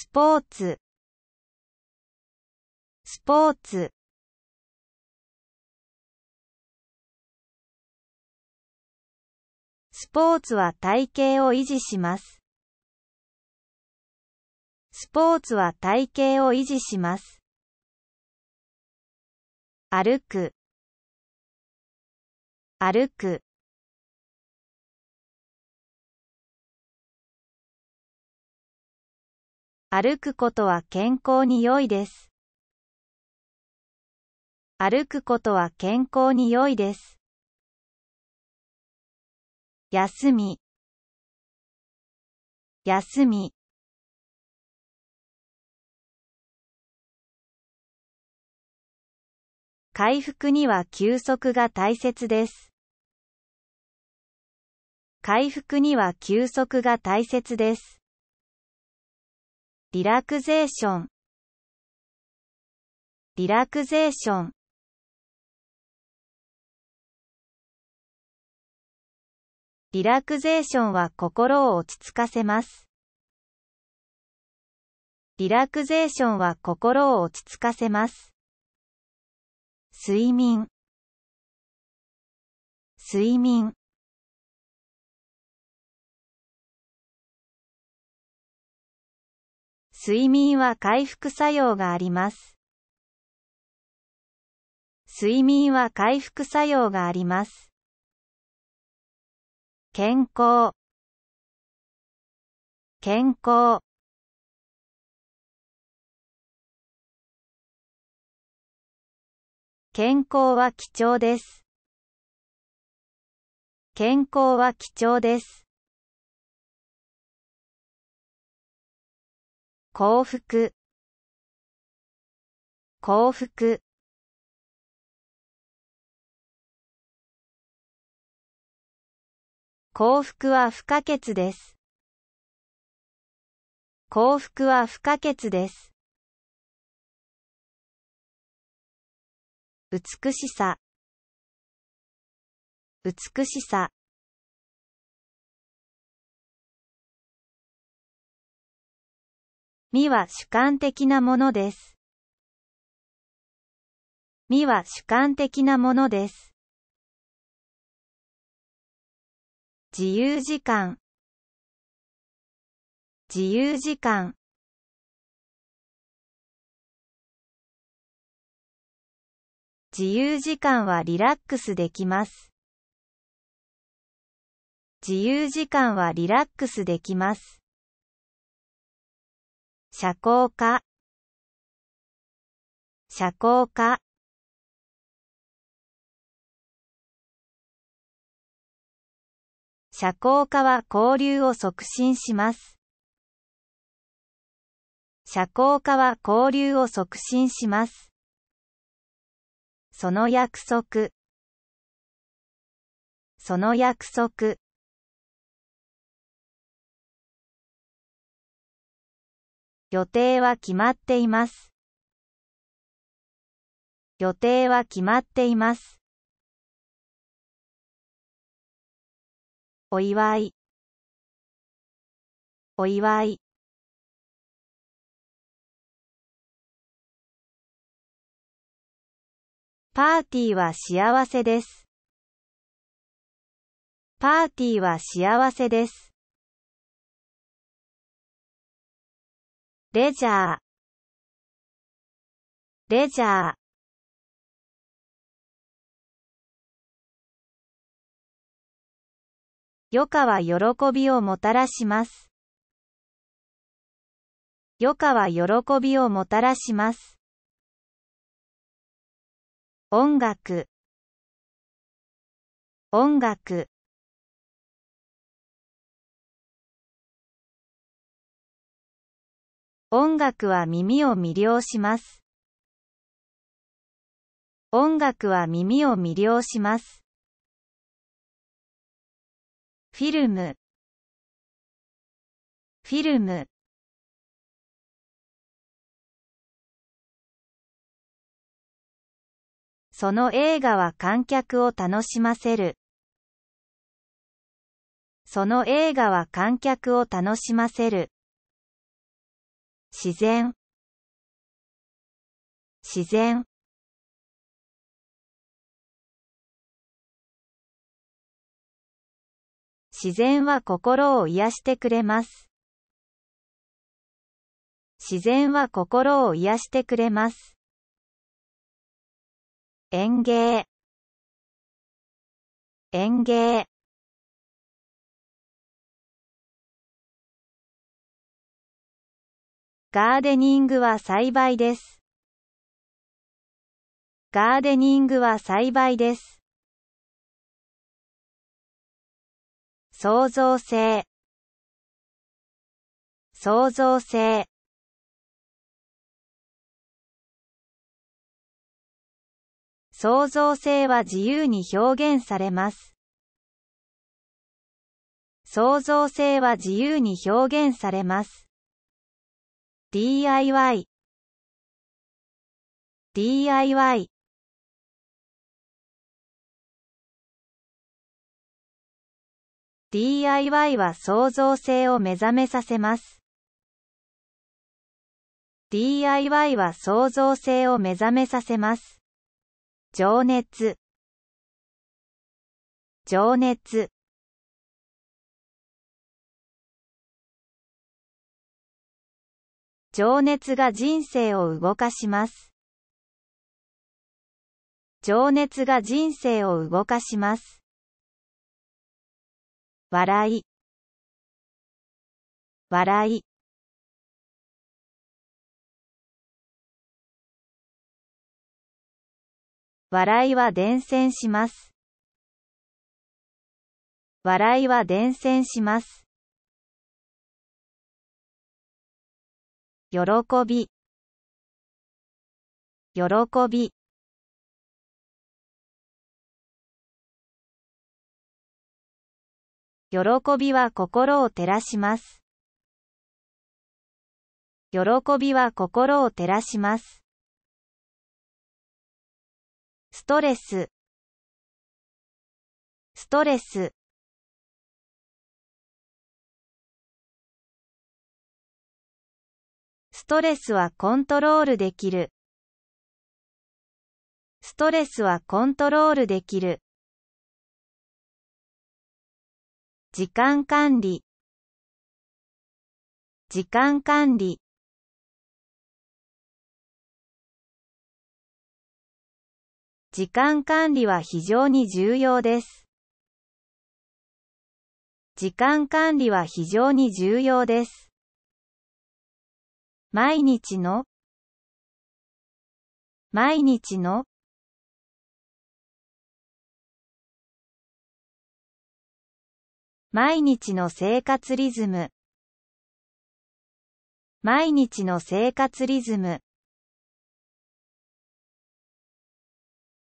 スポーツスポーツスポーツは体型を維持します。スポーツは体型を維持します。歩く歩く歩くことは健康に良いです。歩くことは健康に良いです。休み休み回復には休息が大切です。回復には休息が大切です。リラクゼーションリラクゼーションリラクゼーションは心を落ち着かせます。リラクゼーションは心を落ち着かせます。睡眠睡眠睡眠は回復作用があります。睡眠は回復作用があります。健康健康健康は貴重です。健康は貴重です。幸福幸福幸福は不可欠です。幸福は不可欠です。美しさ美しさ身は主観的なものです。身は主観的なものです。自由時間自由時間自由時間はリラックスできます。自由時間はリラックスできます。社交家社交家社交家は交流を促進します。社交家は交流を促進します。その約束その約束予定は決まっています。予定は決まっています。お祝いお祝いパーティーは幸せです。パーティーは幸せです。レジャーレジャー余暇は喜びをもたらします。余暇は喜びをもたらします。音楽音楽音楽は耳を魅了します。音楽は耳を魅了します。フィルムフィルムその映画は観客を楽しませる。その映画は観客を楽しませる。自然自然自然は心を癒してくれます。自然は心を癒してくれます。園芸園芸ガーデニングは栽培です。ガーデニングは栽培です。創造性創造性創造性は自由に表現されます。創造性は自由に表現されます。DIY DIY DIY は創造性を目覚めさせます。DIY は創造性を目覚めさせます。情熱情熱情熱が人生を動かします。情熱が人生を動かします。笑い。笑い。笑いは伝染します。笑いは伝染します。喜び喜び喜びは心を照らします。喜びは心を照らします。ストレスストレスストレスはコントロールできる。ストレスはコントロールできる。時間管理時間管理時間管理は非常に重要です。時間管理は非常に重要です。毎日の毎日の毎日の生活リズム毎日の生活リズム